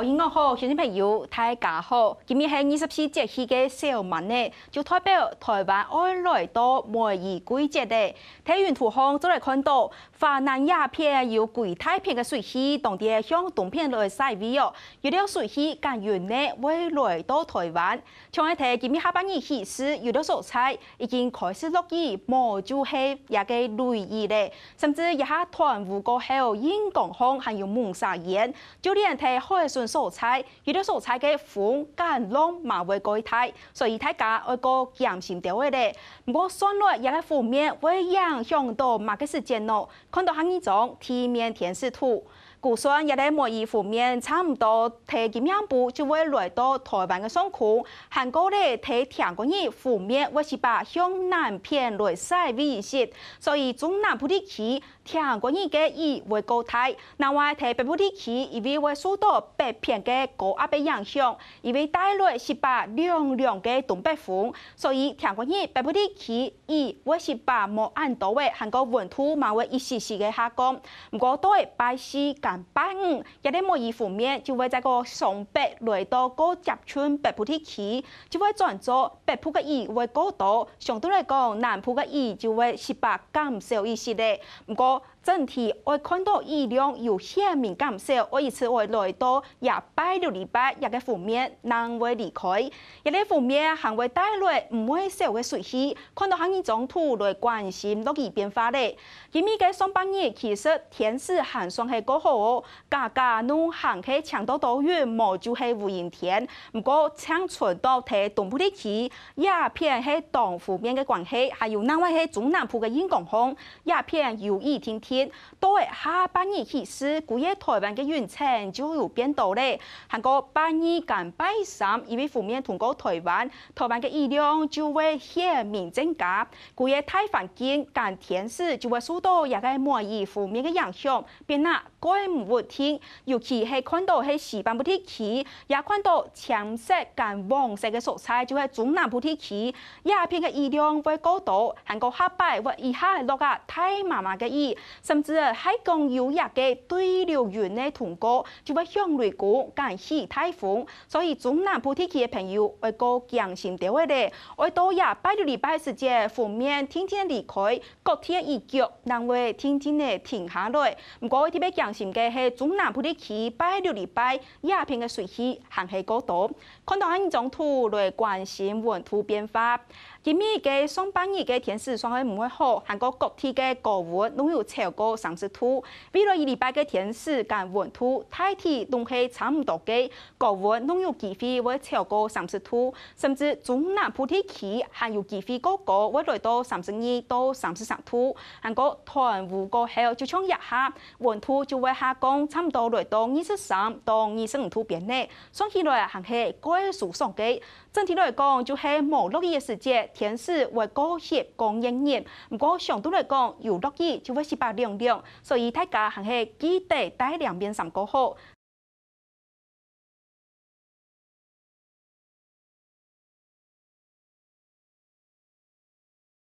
好，英国好，小新朋友大家好，今日系二十四节气嘅小滿呢，就代表台湾爱来到梅雨季节的。睇完图像，就嚟看到，华南亞片有季風片嘅水氣，当地向東片来晒 v 哦。有啲水氣更远咧会来到台湾。像一睇今日下半日氣勢有啲蔬菜已经开始落雨，無就氣也嘅雷雨咧，甚至一下团胡过后，英港风还有蒙沙烟，就连睇海順。素菜，伊个素菜嘅腐肝拢嘛会改太，所以大家爱个谨慎点好咧。过酸辣也咧负面，会影响到马克思健康，看到哈呢种体面甜食图。古算一日摸衣负面，差唔多提几两步就会来到台湾嘅上空。韩国咧提听国语负面，我是把向南偏来西微移，所以中南部地区听国语嘅伊会高台，另外台北部地区因为受到北偏嘅高压影响，因为带来是把凉凉嘅东北风，所以听国语北部地区伊为是把莫按倒位，韩国温土嘛会一丝丝嘅下降。不过对拜市。八五，也得贸易负面，就会再个上北来到高集村北部地区，就会转做北部的二会过多，相对来讲南部的二就会十八点少一些咧。不过。整体我看到伊两有鲜敏感受，我一次会来到廿八六礼拜一个方面，难会离开；一个方面还会带来唔会少嘅水气，看到哈尔种土来关心落雨变化咧。今年嘅上半年其实天是寒霜系过好，家家农行喺长到岛屿无就系无盐田，不过长春岛体东北地区一片喺冻湖面嘅关系，还有那威喺中南部嘅人光风，一片有雨天天。天到为下半年起始，古计台湾嘅云层就有变多咧。韩国八月跟八三，因为负面通过台湾，台湾嘅雨量就会明增加，古计台风季跟天时就会受到一个贸易负面嘅影响，变冷个唔会天。尤其系看到系西半部地区，也看到橙色跟黄色嘅蔬菜就会中南部地区，叶片嘅雨量会高到，韩国下摆或以下落个太麻麻嘅雨。甚至海工有一个对流云的通过，就会向雷区减少台风。所以中南部地区的朋友，为个强心到位咧，为多日拜六礼拜时间，负面天天离开，国天一局，两位天天的停下来。不过，特别强心的是中南部地区拜六礼拜夜片的水气还是过多，看到一种土来关心云图变化。今日嘅上半日嘅天气状况唔会好，韩国各地嘅高温，拢有超。过三十度，未来一礼拜嘅天气间温度，天天都系差唔多嘅，高温拢有机会会超过三十度，甚至中南部地区还有机会高高会来到三十二到三十三度，韩国团雾过后就冲一下，温度就会下降，差唔多来到二十三到二十五度边呢，算起来还系个属爽嘅。整体来讲，就系冇落雨嘅时节，天气会高热、高温热，不过相对来讲有落雨就会是白。所以大家还是基地带两瓶上谷湖。